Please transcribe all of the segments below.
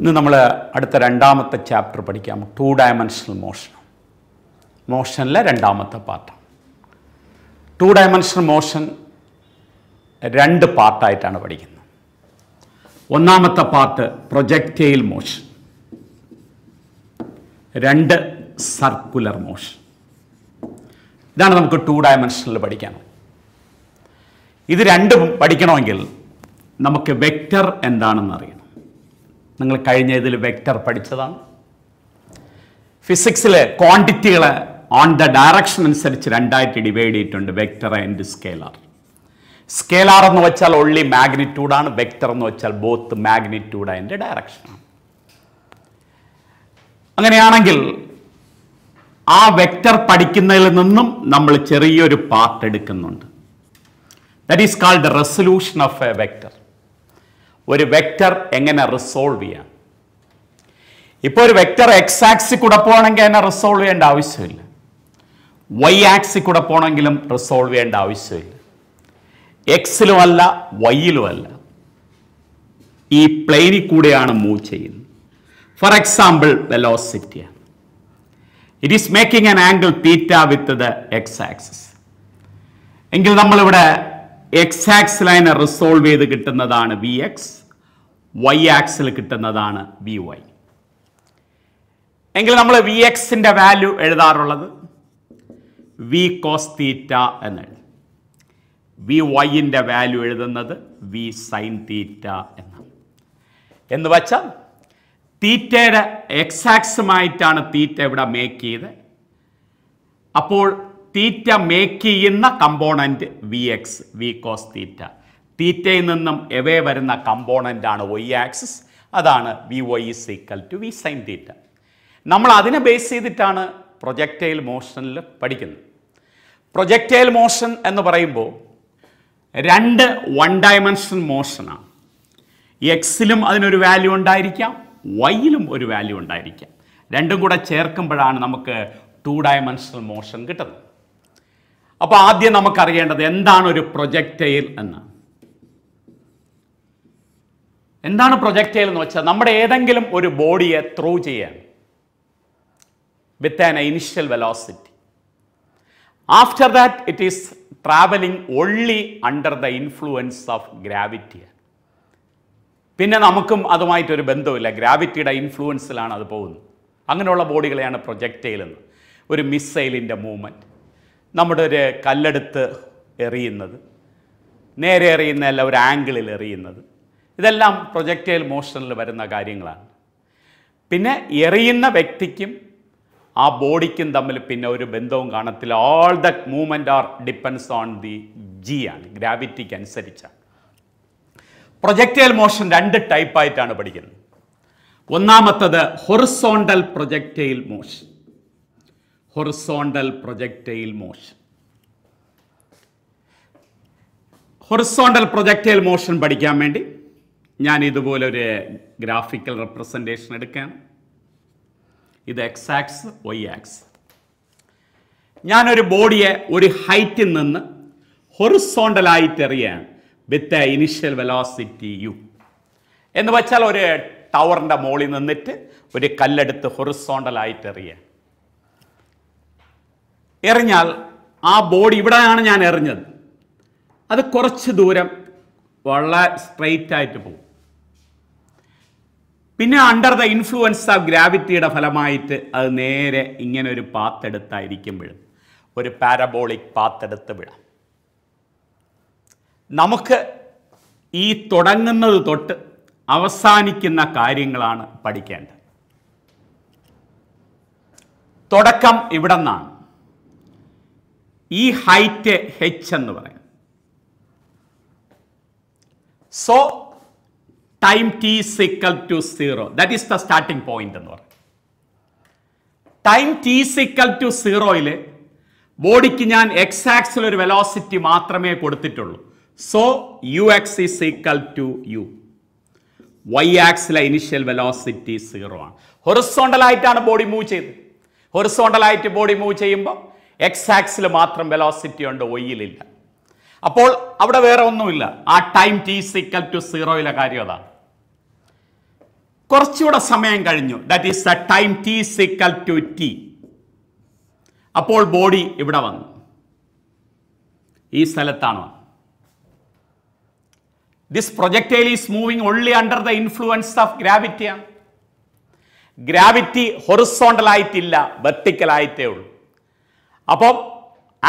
ഇന്ന് നമ്മൾ അടുത്ത രണ്ടാമത്തെ ചാപ്റ്റർ പഠിക്കാം ടു ഡയമെൻഷണൽ മോഷൻ മോഷനിലെ രണ്ടാമത്തെ പാർട്ടാണ് ടു ഡയമെൻഷണൽ മോഷൻ രണ്ട് പാർട്ടായിട്ടാണ് പഠിക്കുന്നത് ഒന്നാമത്തെ പാർട്ട് പ്രൊജക്റ്റൈൽ മോഷൻ രണ്ട് സർക്കുലർ മോഷൻ ഇതാണ് നമുക്ക് ടു ഡയമെൻഷനിൽ പഠിക്കണം ഇത് രണ്ടും പഠിക്കണമെങ്കിൽ നമുക്ക് വെക്റ്റർ എന്താണെന്ന് അറിയാം നിങ്ങൾ കഴിഞ്ഞ ഇതിൽ വെക്റ്റർ പഠിച്ചതാണ് ഫിസിക്സിൽ ക്വാണ്ടിറ്റികൾ ഓൺ ദ ഡയറക്ഷൻ അനുസരിച്ച് രണ്ടായിട്ട് ഡിവൈഡ് ചെയ്തിട്ടുണ്ട് വെക്റ്റർ ആൻഡ് സ്കേലാർ സ്കേലാർ എന്ന് വെച്ചാൽ ഒള്ളി മാഗ്നിറ്റ്യൂഡാണ് വെക്റ്റർ എന്ന് വെച്ചാൽ ബോത്ത് മാഗ്നിറ്റ്യൂഡ് ആൻഡ് ഡയറക്ഷനാണ് അങ്ങനെയാണെങ്കിൽ ആ വെക്റ്റർ പഠിക്കുന്നതിൽ നിന്നും നമ്മൾ ചെറിയൊരു പാർട്ട് എടുക്കുന്നുണ്ട് that is called resolution of a vector ഒരു വെക്റ്റർ എങ്ങനെ റിസോൾവ് ചെയ്യാം ഇപ്പോൾ ഒരു വെക്റ്റർ എക്സ് ആക്സിൽ കൂടെ പോകണമെങ്കിൽ അതിനെ റിസോൾവ് ചെയ്യേണ്ട ആവശ്യമില്ല വൈ ആക്സിൽ കൂടെ പോകണമെങ്കിലും റിസോൾവ് ചെയ്യേണ്ട ആവശ്യമില്ല എക്സിലുമല്ല വൈയിലുമല്ല ഈ പ്ലെയിനിൽ കൂടെയാണ് മൂവ് ചെയ്യുന്നത് for example velocity it is making an angle theta with the X axis എങ്കിൽ നമ്മളിവിടെ എക്സ് ആക്സ് ലൈനെ റിസോൾവ് ചെയ്ത് കിട്ടുന്നതാണ് വി എക്സ് വൈ ആക്സിൽ കിട്ടുന്നതാണ് വി വൈ എങ്കിൽ നമ്മൾ വി എക്സിൻ്റെ വാല്യൂ എഴുതാറുള്ളത് വി കോസ് തീറ്റ എന്ന് എഴുതും വി വൈൻ്റെ വാല്യൂ എഴുതുന്നത് വി സൈൻ തീറ്റ എന്നാണ് എന്ന് വച്ചാൽ തീറ്റയുടെ എക്സാക്സുമായിട്ടാണ് തീറ്റ ഇവിടെ മേക്ക് ചെയ്ത് അപ്പോൾ തീറ്റ മേക്ക് ചെയ്യുന്ന component V X V cos theta തീറ്റയിൽ നിന്നും എവേ വരുന്ന കമ്പോണൻ്റാണ് വൈ ആക്സിസ് അതാണ് V Y is equal to V sign theta നമ്മൾ അതിനെ ബേസ് ചെയ്തിട്ടാണ് പ്രൊജക്റ്റൈൽ മോഷനിൽ പഠിക്കുന്നത് പ്രൊജക്റ്റൈൽ മോഷൻ എന്ന് പറയുമ്പോൾ രണ്ട് വൺ ഡയമെൻഷൻ മോഷനാണ് എക്സിലും അതിനൊരു വാല്യൂ ഉണ്ടായിരിക്കാം വൈയിലും ഒരു വാല്യൂ ഉണ്ടായിരിക്കാം രണ്ടും കൂടെ ചേർക്കുമ്പോഴാണ് നമുക്ക് ടു ഡയമെൻഷണൽ മോഷൻ കിട്ടുന്നത് അപ്പോൾ ആദ്യം നമുക്കറിയേണ്ടത് എന്താണ് ഒരു പ്രൊജക്റ്റൈൽ എന്ന് എന്താണ് പ്രൊജക്റ്റൈൽ എന്ന് വെച്ചാൽ നമ്മുടെ ഏതെങ്കിലും ഒരു ബോഡിയെ ത്രൂ ചെയ്യാൻ with an initial velocity after that it is travelling only under the influence of gravity പിന്നെ നമുക്കും അതുമായിട്ടൊരു ബന്ധമില്ല ഗ്രാവിറ്റിയുടെ ഇൻഫ്ലുവൻസിലാണ് അത് പോകുന്നത് അങ്ങനെയുള്ള ബോഡികളെയാണ് പ്രൊജക്റ്റൈൽ എന്ന് ഒരു മിസൈലിൻ്റെ മൂവ്മെൻറ്റ് നമ്മുടെ ഒരു കല്ലെടുത്ത് എറിയുന്നത് നേരെ എറിയുന്നതല്ല ഒരു ആംഗിളിൽ എറിയുന്നത് ഇതെല്ലാം പ്രൊജക്റ്റൈൽ മോഷനിൽ വരുന്ന കാര്യങ്ങളാണ് പിന്നെ എറിയുന്ന വ്യക്തിക്കും ആ ബോഡിക്കും തമ്മിൽ പിന്നെ ഒരു ബന്ധവും കാണത്തില്ല all the movement are depends on the G ആണ് ഗ്രാവിറ്റിക്ക് അനുസരിച്ചാണ് പ്രൊജക്റ്റൈൽ മോഷൻ രണ്ട് ടൈപ്പായിട്ടാണ് പഠിക്കുന്നത് ഒന്നാമത്തത് horizontal projectile motion horizontal projectile motion horizontal projectile motion പഠിക്കാൻ വേണ്ടി ഞാൻ ഇതുപോലൊരു ഗ്രാഫിക്കൽ റെപ്രസെൻറ്റേഷൻ എടുക്കുകയാണ് ഇത് എക്സ് ആക്സ് വൈ ആക്സ് ഞാനൊരു ബോഡിയെ ഒരു ഹൈറ്റിൽ നിന്ന് ഹൊറിസോണ്ടലായിട്ട് എറിയാണ് with a initial velocity U എന്ന് വെച്ചാൽ ഒരു ടവറിൻ്റെ മുകളിൽ നിന്നിട്ട് ഒരു കല്ലെടുത്ത് ഹൊറിസോണ്ടലായിട്ട് എറിയുക എറിഞ്ഞാൽ ആ ബോഡി ഇവിടെയാണ് ഞാൻ എറിഞ്ഞത് അത് കുറച്ച് ദൂരം വളരെ സ്ട്രെയിറ്റ് ആയിട്ട് പോകും പിന്നെ അണ്ടർ ദ ഇൻഫ്ലുവൻസ് ഓഫ് ഗ്രാവിറ്റിയുടെ ഫലമായിട്ട് അത് നേരെ ഇങ്ങനെ ഒരു പാത്തെടുത്തായിരിക്കും വീഴും ഒരു പാരബോളിക് പാത്ത് എടുത്ത് വിടാം നമുക്ക് ഈ തുടങ്ങുന്നത് തൊട്ട് അവസാനിക്കുന്ന കാര്യങ്ങളാണ് പഠിക്കേണ്ടത് തുടക്കം ഇവിടെ നിന്നാണ് ഈ ഹൈറ്റ് ഹെച്ച് എന്ന് പറയാം so time T equal to zero that is the starting point എന്ന് പറയും ടൈം ടി സിക്കൽ ടു സീറോയിൽ ബോഡിക്ക് ഞാൻ എക്സ് ആക്സിൽ ഒരു വെലോസിറ്റി മാത്രമേ കൊടുത്തിട്ടുള്ളൂ so U X is equal to U Y ആക്സിലെ ഇനിഷ്യൽ വെലോസിറ്റി സീറോ ആണ് ഹൊറിസോണ്ടലായിട്ടാണ് ബോഡി മൂവ് ചെയ്തത് ഹൊറിസോണ്ടലായിട്ട് ബോഡി മൂവ് ചെയ്യുമ്പോൾ എക്സ് ആക്സിൽ മാത്രം വെലോസിറ്റി ഉണ്ട് ഒയിലില്ല അപ്പോൾ അവിടെ വേറെ ഒന്നുമില്ല ആ ടൈം ടി സിക്കൽ ടു സീറോയിലെ കാര്യം അതാ കുറച്ചുകൂടെ സമയം കഴിഞ്ഞു that is the time T equal to T അപ്പോൾ ബോഡി ഇവിടെ വന്നു ഈ സ്ഥലത്താണ് this projectile is moving only under the influence of ഗ്രാവിറ്റിയാണ് gravity horizontal ആയിട്ടില്ല വെർട്ടിക്കൽ ആയിട്ടേ ഉള്ളൂ അപ്പം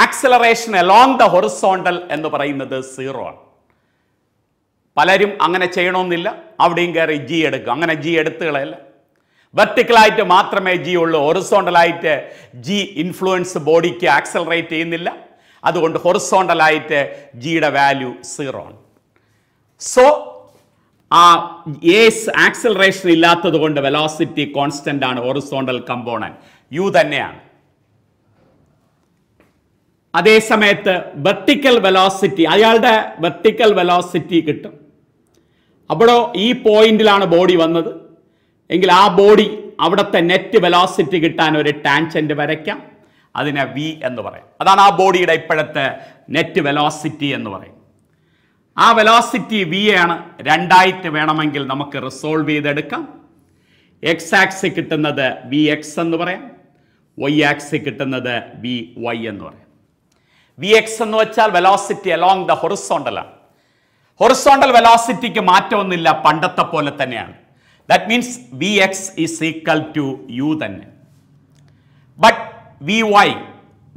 ആക്സലറേഷൻ അലോങ് ദ ഹൊറിസോണ്ടൽ എന്ന് പറയുന്നത് സീറോ ആണ് പലരും അങ്ങനെ ചെയ്യണമെന്നില്ല അവിടെയും കയറി ജി എടുക്കും അങ്ങനെ ജി എടുത്തുകളയല്ല വെർട്ടിക്കലായിട്ട് മാത്രമേ ജി ഉള്ളൂ ഹൊറിസോണ്ടലായിട്ട് ജി ഇൻഫ്ലുവൻസ് ബോഡിക്ക് ആക്സലറേറ്റ് ചെയ്യുന്നില്ല അതുകൊണ്ട് ഹൊറിസോണ്ടലായിട്ട് ജിയുടെ വാല്യൂ സീറോ ആണ് സോ ആ ഏസ് ആക്സലറേഷൻ ഇല്ലാത്തത് കൊണ്ട് വെലോസിറ്റി കോൺസ്റ്റൻ്റ് ആണ് ഹൊറിസോണ്ടൽ കമ്പോണൻ യു തന്നെയാണ് അതേ സമയത്ത് വെർട്ടിക്കൽ വെലോസിറ്റി അയാളുടെ വെർട്ടിക്കൽ വെലോസിറ്റി കിട്ടും അവിടെ ഈ പോയിന്റിലാണ് ബോഡി വന്നത് എങ്കിൽ ആ ബോഡി അവിടുത്തെ നെറ്റ് വെലോസിറ്റി കിട്ടാൻ ഒരു ടാൻജൻറ്റ് വരയ്ക്കാം അതിനെ വി എന്ന് പറയും അതാണ് ആ ബോഡിയുടെ ഇപ്പോഴത്തെ നെറ്റ് വെലോസിറ്റി എന്ന് പറയും ആ വെലോസിറ്റി വി ആണ് രണ്ടായിട്ട് വേണമെങ്കിൽ നമുക്ക് റിസോൾവ് ചെയ്തെടുക്കാം എക്സ് ആക്സ് കിട്ടുന്നത് വി എക്സ് എന്ന് പറയാം വൈ ആക്സ് കിട്ടുന്നത് വി വൈ എന്ന് പറയാം വി എക്സ് എന്ന് വെച്ചാൽ വെലോസിറ്റി അലോങ് ദ ഹൊറിസോണ്ടലാണ് ഹൊറിസോണ്ടൽ വെലോസിറ്റിക്ക് മാറ്റമൊന്നുമില്ല പണ്ടത്തെ പോലെ തന്നെയാണ് that means V X is equal to U തന്നെ but V Y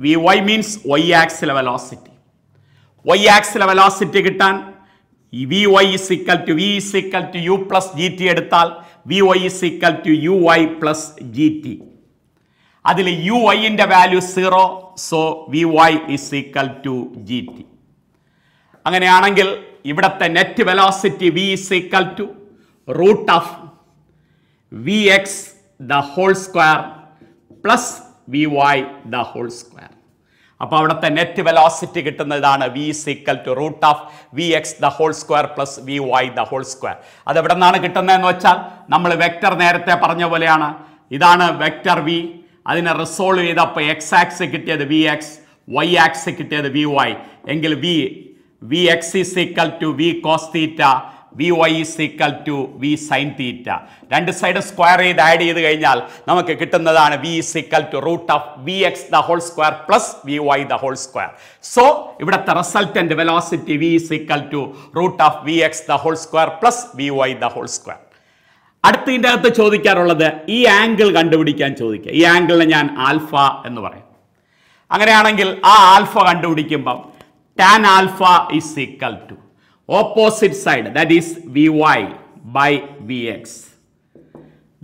V Y means Y ആക്സിലെ വെലോസിറ്റി വൈ ആക്സിലെ വെലോസിറ്റി കിട്ടാൻ V Y is equal to V is equal to U plus G T എടുത്താൽ V Y is equal to U Y plus G T അതിൽ U വൈൻ്റെ value zero so V Y is equal to G T അങ്ങനെയാണെങ്കിൽ ഇവിടുത്തെ net velocity V is equal to root of V X the whole square plus V Y the whole square അപ്പോൾ അവിടുത്തെ net velocity കിട്ടുന്നതാണ് V is equal to root of V X the whole square plus V Y the whole square അത് എവിടെ നിന്നാണ് കിട്ടുന്നതെന്ന് വെച്ചാൽ നമ്മൾ vector നേരത്തെ പറഞ്ഞ പോലെയാണ് ഇതാണ് വെക്റ്റർ വി അതിനെ റിസോൾവ് ചെയ്ത് അപ്പോൾ എക്സ് ആക്സ് കിട്ടിയത് വി എക്സ് വൈ ആക്സ് കിട്ടിയത് വി വൈ എങ്കിൽ V V X is equal to V cos theta V Y is equal to V sign theta രണ്ട് സൈഡ് സ്ക്വയർ ചെയ്ത് ആഡ് ചെയ്ത് കഴിഞ്ഞാൽ നമുക്ക് കിട്ടുന്നതാണ് V is equal to root of V X the whole square plus V Y the whole square so ഇവിടുത്തെ resultant velocity V is equal to root of V X the whole square plus V Y the whole square ഇതിൻ്റെ അകത്ത് ചോദിക്കാറുള്ളത് ഈ angle കണ്ടുപിടിക്കാൻ ചോദിക്കുക ഈ ആംഗിളിനെ ഞാൻ alpha എന്ന് പറയും അങ്ങനെയാണെങ്കിൽ ആ ആൽഫ കണ്ടുപിടിക്കുമ്പം tan alpha is equal to opposite side that is V Y by V X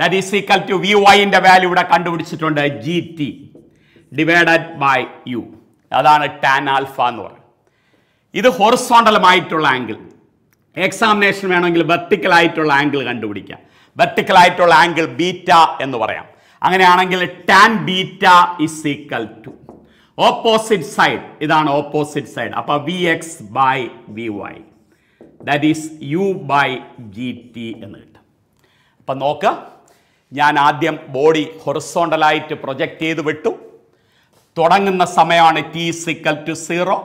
that is equal to V വൈൻ്റെ വാല്യൂ ഇവിടെ കണ്ടുപിടിച്ചിട്ടുണ്ട് G T divided by U അതാണ് ടാൻ ആൽഫ എന്ന് പറയുന്നത് ഇത് ഹൊറിസോണ്ടലുമായിട്ടുള്ള ആംഗിൾ എക്സാമിനേഷൻ വേണമെങ്കിൽ വെർട്ടിക്കലായിട്ടുള്ള ആംഗിൾ കണ്ടുപിടിക്കാം വെർട്ടിക്കൽ ആയിട്ടുള്ള ആംഗിൾ ബീറ്റ എന്ന് പറയാം അങ്ങനെയാണെങ്കിൽ tan beta is equal to opposite side ഇതാണ് ഓപ്പോസിറ്റ് സൈഡ് അപ്പോൾ V X by V Y that is U by G T എന്ന് കിട്ടും അപ്പം നോക്ക് ഞാൻ ആദ്യം ബോഡി ഹൊറിസോണ്ടലായിട്ട് പ്രൊജക്റ്റ് ചെയ്ത് വിട്ടു തുടങ്ങുന്ന സമയമാണ് ടി സിക്കൽ ടു സീറോ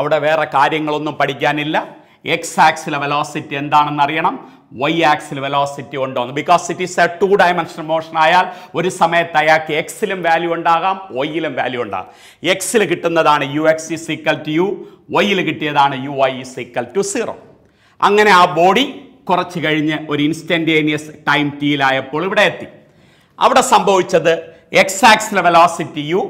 അവിടെ വേറെ കാര്യങ്ങളൊന്നും പഠിക്കാനില്ല എക്സ് ആക്സിലെ വെലോസിറ്റി എന്താണെന്ന് അറിയണം വൈ ആക്സിൽ വെലോസിറ്റി ഉണ്ടോ എന്ന് because it is a two dimension motion ആയാൽ ഒരു സമയത്ത് അയാൾക്ക് എക്സിലും വാല്യൂ ഉണ്ടാകാം വൈയിലും വാല്യൂ ഉണ്ടാകാം എക്സിൽ കിട്ടുന്നതാണ് U X is equal to U വൈയിൽ കിട്ടിയതാണ് U Y is equal to zero അങ്ങനെ ആ ബോഡി കുറച്ച് കഴിഞ്ഞ് ഒരു ഇൻസ്റ്റൻറ്റേനിയസ് ടൈം ടീലായപ്പോൾ ഇവിടെ എത്തി അവിടെ സംഭവിച്ചത് എക്സ് ആക്സിലെ വെലോസിറ്റി യു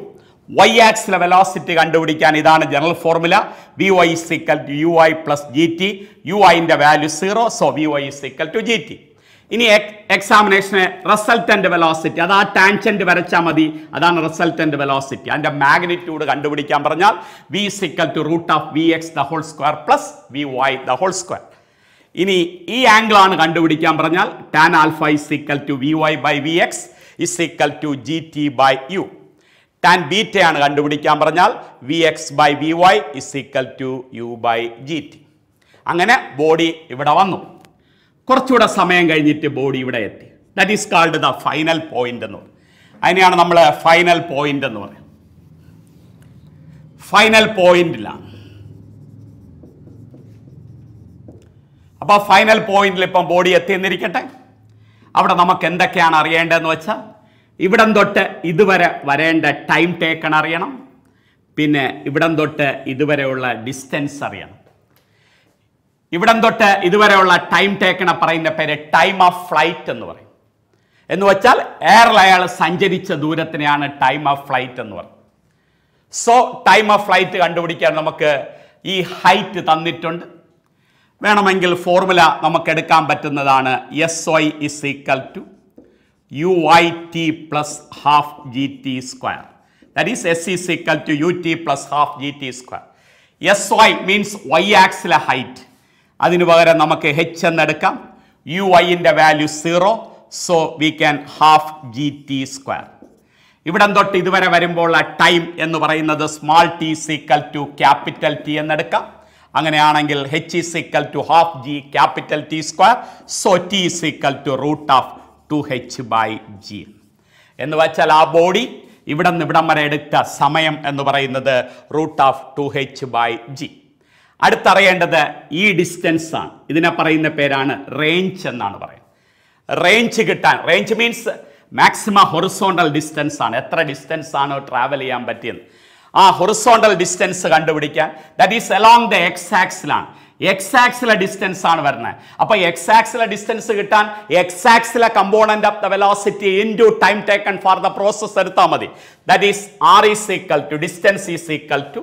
വൈ ആക്സിലെ വെലോസിറ്റി കണ്ടുപിടിക്കാൻ ഇതാണ് general formula V Y equal to U I plus G T U ഐൻ്റെ value zero so V Y equal to G T ഇനി എക്സാമിനേഷന് റിസൾട്ടൻ്റ് വെലോസിറ്റി അത് ആ ടാൻജൻറ്റ് വരച്ചാൽ മതി അതാണ് റിസൾട്ടൻ്റ് വെലോസിറ്റി അതിൻ്റെ മാഗ്നിറ്റ്യൂഡ് കണ്ടുപിടിക്കാൻ പറഞ്ഞാൽ V equal to root of V X the whole square plus V Y the whole square ഇനി ഈ ആംഗിളാണ് കണ്ടുപിടിക്കാൻ പറഞ്ഞാൽ tan alpha is equal to V Y by V X is equal to G T by U tan ബീറ്റയാണ് കണ്ടുപിടിക്കാൻ പറഞ്ഞാൽ V X by V Y is equal to U by G T അങ്ങനെ body ഇവിടെ വന്നു കുറച്ചുകൂടെ സമയം കഴിഞ്ഞിട്ട് body ഇവിടെ എത്തി that is called the final point എന്ന് പറയും അതിനെയാണ് നമ്മൾ ഫൈനൽ പോയിന്റ് എന്ന് പറയുന്നത് ഫൈനൽ പോയിന്റിലാണ് അപ്പോൾ ഫൈനൽ പോയിന്റിൽ ഇപ്പം ബോഡി എത്തി എന്നിരിക്കട്ടെ അവിടെ നമുക്ക് എന്തൊക്കെയാണ് അറിയേണ്ടതെന്ന് വെച്ചാൽ ഇവിടം തൊട്ട് ഇതുവരെ വരേണ്ട ടൈം ടേക്കൺ അറിയണം പിന്നെ ഇവിടം തൊട്ട് ഇതുവരെയുള്ള ഡിസ്റ്റൻസ് അറിയണം ഇവിടം തൊട്ട് ഇതുവരെയുള്ള ടൈം ടേക്കണ പറയുന്ന പേര് ടൈം ഓഫ് ഫ്ലൈറ്റ് എന്ന് പറയും എന്ന് വെച്ചാൽ എയറിൽ അയാൾ സഞ്ചരിച്ച ദൂരത്തിനെയാണ് ടൈം ഓഫ് ഫ്ലൈറ്റ് എന്ന് പറയും സോ ടൈം ഓഫ് ഫ്ലൈറ്റ് കണ്ടുപിടിക്കാൻ നമുക്ക് ഈ ഹൈറ്റ് തന്നിട്ടുണ്ട് വേണമെങ്കിൽ ഫോർമുല നമുക്ക് എടുക്കാൻ പറ്റുന്നതാണ് S Y is equal to u i t plus half g t square. That is S is equal to u t plus half g t square. S Y means Y ആക്സിലെ height അതിനു പകരം നമുക്ക് H എന്നെടുക്കാം U വൈൻ്റെ value zero so we can half G T square ഇവിടം തൊട്ട് ഇതുവരെ വരുമ്പോൾ ആ ടൈം എന്ന് പറയുന്നത് small T equal to capital T എന്നെടുക്കാം അങ്ങനെയാണെങ്കിൽ H is equal to half G capital T square so T is equal to root of two H by G എന്ന് വെച്ചാൽ ആ ബോഡി ഇവിടെ നിന്ന് ഇവിടം വരെ എടുത്ത സമയം എന്ന് പറയുന്നത് root of two H by G അടുത്തറിയേണ്ടത് ഈ ഡിസ്റ്റൻസ് ആണ് ഇതിനെ പറയുന്ന പേരാണ് റേഞ്ച് എന്നാണ് പറയുന്നത് റേഞ്ച് കിട്ടാൻ range means maximum horizontal distance ആണ് എത്ര ഡിസ്റ്റൻസ് ആണോ ട്രാവൽ ചെയ്യാൻ പറ്റിയത് ആ ഹൊറിസോണ്ടൽ ഡിസ്റ്റൻസ് കണ്ടുപിടിക്കാൻ that is along the X ആക്സിലാണ് എക്സ് ആക്സിലെ ഡിസ്റ്റൻസ് ആണ് വരുന്നത് അപ്പൊ എക്സ് ആക്സിലെ ഡിസ്റ്റൻസ് കിട്ടാൻ എക്സ് ആക്സിലെ component of the velocity into time taken for the process എടുത്താൽ മതി that is R is equal to distance is equal to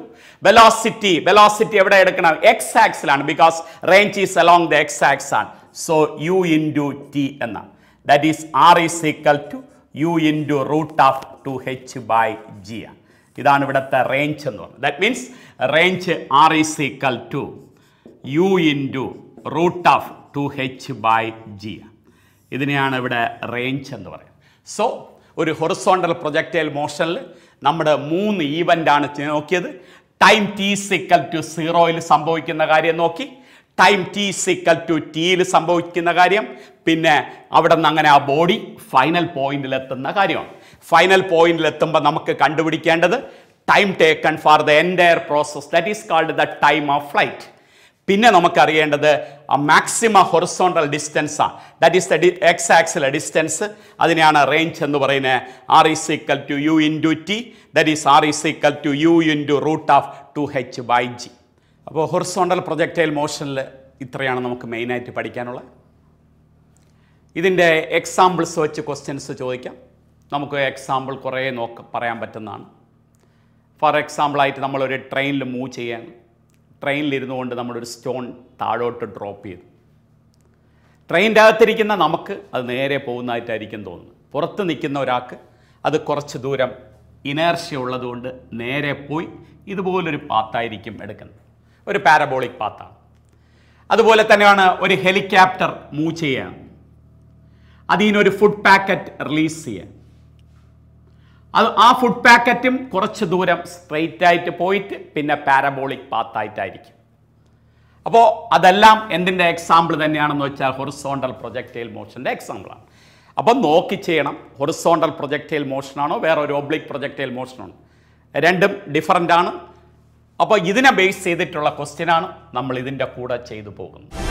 velocity velocity എവിടെ എടുക്കണം എക്സ് ആക്സിലാണ് because range is along the X axis ആണ് so U into T എന്ന that is R is equal to U into root of two H by G ആണ് ഇതാണ് ഇവിടുത്തെ range എന്ന് പറയുന്നത് that means range R is equal to U into root of two H by G ഇതിനെയാണ് ഇവിടെ range എന്ന് പറയുന്നത് so ഒരു ഹൊറിസോണ്ടൽ പ്രൊജക്റ്റൈൽ മോഷനിൽ നമ്മുടെ മൂന്ന് ആണ് നോക്കിയത് ടൈം ടി സിക്കൽ ടു സീറോയിൽ സംഭവിക്കുന്ന കാര്യം നോക്കി ടൈം ടി സിക്കൽ ടു ടിയിൽ സംഭവിക്കുന്ന കാര്യം പിന്നെ അവിടെ നിന്ന് അങ്ങനെ ആ ബോഡി ഫൈനൽ പോയിന്റിലെത്തുന്ന കാര്യമാണ് ഫൈനൽ പോയിന്റിലെത്തുമ്പോൾ നമുക്ക് കണ്ടുപിടിക്കേണ്ടത് time taken for the entire process that is called the time of flight പിന്നെ നമുക്കറിയേണ്ടത് മാക്സിമ ഹൊറിസോണ്ടൽ ഡിസ്റ്റൻസാണ് that is the D X ആക്സിലെ ഡിസ്റ്റൻസ് അതിനെയാണ് റേഞ്ച് എന്ന് പറയുന്നത് R is equal to U to T that is R is equal to U to root of two H by G അപ്പോൾ horizontal projectile മോഷനിൽ ഇത്രയാണ് നമുക്ക് മെയിനായിട്ട് പഠിക്കാനുള്ളത് ഇതിൻ്റെ എക്സാമ്പിൾസ് വെച്ച് ക്വസ്റ്റ്യൻസ് ചോദിക്കാം നമുക്ക് എക്സാമ്പിൾ കുറേ നോക്ക പറയാൻ പറ്റുന്നതാണ് ഫോർ എക്സാമ്പിളായിട്ട് നമ്മളൊരു ട്രെയിനിൽ മൂവ് ചെയ്യാൻ ട്രെയിനിലിരുന്നു കൊണ്ട് നമ്മളൊരു സ്റ്റോൺ താഴോട്ട് ഡ്രോപ്പ് ചെയ്തു ട്രെയിനിൻ്റെ അകത്തിരിക്കുന്ന നമുക്ക് അത് നേരെ പോകുന്നതായിട്ടായിരിക്കും തോന്നുന്നത് പുറത്ത് നിൽക്കുന്ന ഒരാൾക്ക് അത് കുറച്ച് ദൂരം ഇനേർഷ്യ ഉള്ളതുകൊണ്ട് നേരെ പോയി ഇതുപോലൊരു പാത്തായിരിക്കും എടുക്കുന്നത് ഒരു പാരബോളിക് പാത്താണ് അതുപോലെ തന്നെയാണ് ഒരു ഹെലികോപ്റ്റർ മൂവ് ചെയ്യുക അതിനൊരു ഫുഡ് പാക്കറ്റ് റിലീസ് ചെയ്യുക അത് ആ ഫുഡ് പാക്കറ്റും കുറച്ച് ദൂരം സ്ട്രെയിറ്റ് ആയിട്ട് പോയിട്ട് പിന്നെ പാരബോളിക് പാത്തായിട്ടായിരിക്കും അപ്പോൾ അതെല്ലാം എന്തിൻ്റെ എക്സാമ്പിൾ തന്നെയാണെന്ന് വെച്ചാൽ ഹൊറിസോണ്ടൽ പ്രൊജക്റ്റൈൽ മോഷൻ്റെ എക്സാമ്പിളാണ് അപ്പം നോക്കി ചെയ്യണം ഹൊറിസോണ്ടൽ പ്രൊജക്റ്റൈൽ മോഷനാണോ വേറെ ഒരു ഒബ്ലിക് പ്രൊജക്റ്റൈൽ മോഷനാണോ രണ്ടും ഡിഫറൻ്റ് ആണ് അപ്പോൾ ഇതിനെ ബേസ് ചെയ്തിട്ടുള്ള ക്വസ്റ്റ്യനാണ് നമ്മൾ ഇതിൻ്റെ കൂടെ ചെയ്തു പോകുന്നത്